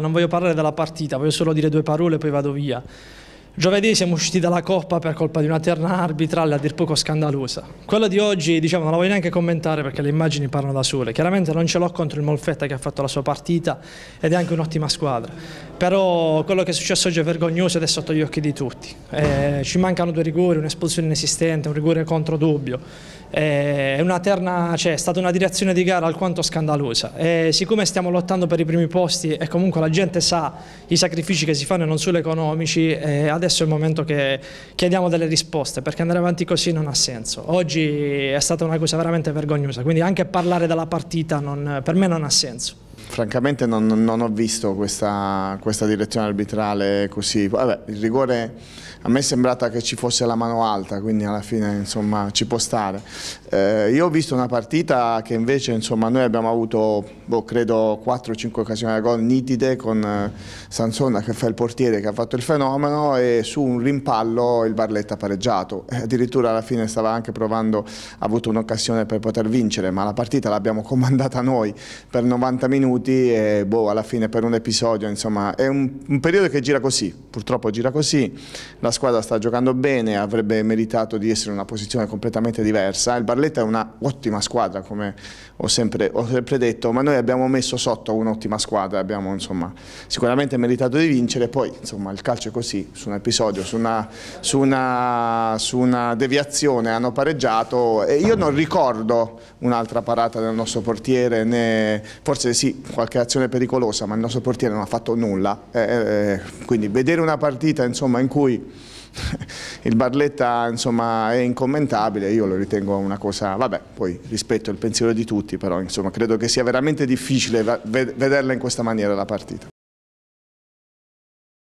Non voglio parlare della partita, voglio solo dire due parole e poi vado via. Giovedì siamo usciti dalla Coppa per colpa di una terna arbitrale a dir poco scandalosa. Quella di oggi, diciamo, non la voglio neanche commentare perché le immagini parlano da sole. Chiaramente non ce l'ho contro il Molfetta che ha fatto la sua partita ed è anche un'ottima squadra. Però quello che è successo oggi è vergognoso ed è sotto gli occhi di tutti. Eh, ci mancano due rigori, un'espulsione inesistente, un rigore contro dubbio. Eh, è, terna, cioè, è, stata una direzione di gara alquanto scandalosa e eh, siccome stiamo lottando per i primi posti e comunque la gente sa i sacrifici che si fanno e non solo economici eh, adesso è il momento che chiediamo delle risposte perché andare avanti così non ha senso oggi è stata una cosa veramente vergognosa quindi anche parlare della partita non, per me non ha senso Francamente non, non ho visto questa, questa, direzione arbitrale così. Vabbè, il rigore a me è sembrata che ci fosse la mano alta, quindi alla fine insomma, ci può stare. Eh, io ho visto una partita che invece insomma, noi abbiamo avuto boh, credo 4-5 occasioni da gol nitide con eh, Sansonna che fa il portiere che ha fatto il fenomeno e su un rimpallo il Barletta ha pareggiato. Addirittura alla fine stava anche provando, ha avuto un'occasione per poter vincere, ma la partita l'abbiamo comandata noi per 90 minuti minuti e boh, alla fine per un episodio, insomma, è un, un, periodo che gira così, purtroppo gira così, la squadra sta giocando bene, avrebbe meritato di essere in una posizione completamente diversa, il Barletta è un'ottima squadra come ho sempre, ho sempre, detto, ma noi abbiamo messo sotto un'ottima squadra, abbiamo insomma, sicuramente meritato di vincere, poi insomma, il calcio è così, su un episodio, su una, su una, su una deviazione hanno pareggiato e io non ricordo un'altra parata del nostro portiere, né, forse sì, sì, qualche azione pericolosa, ma il nostro portiere non ha fatto nulla. Eh, eh, eh quindi vedere una partita insomma, in cui il Barletta insomma, è incommentabile, io lo ritengo una cosa, vabbè, poi rispetto il pensiero di tutti, però insomma, credo che sia veramente difficile vederla in questa maniera la partita.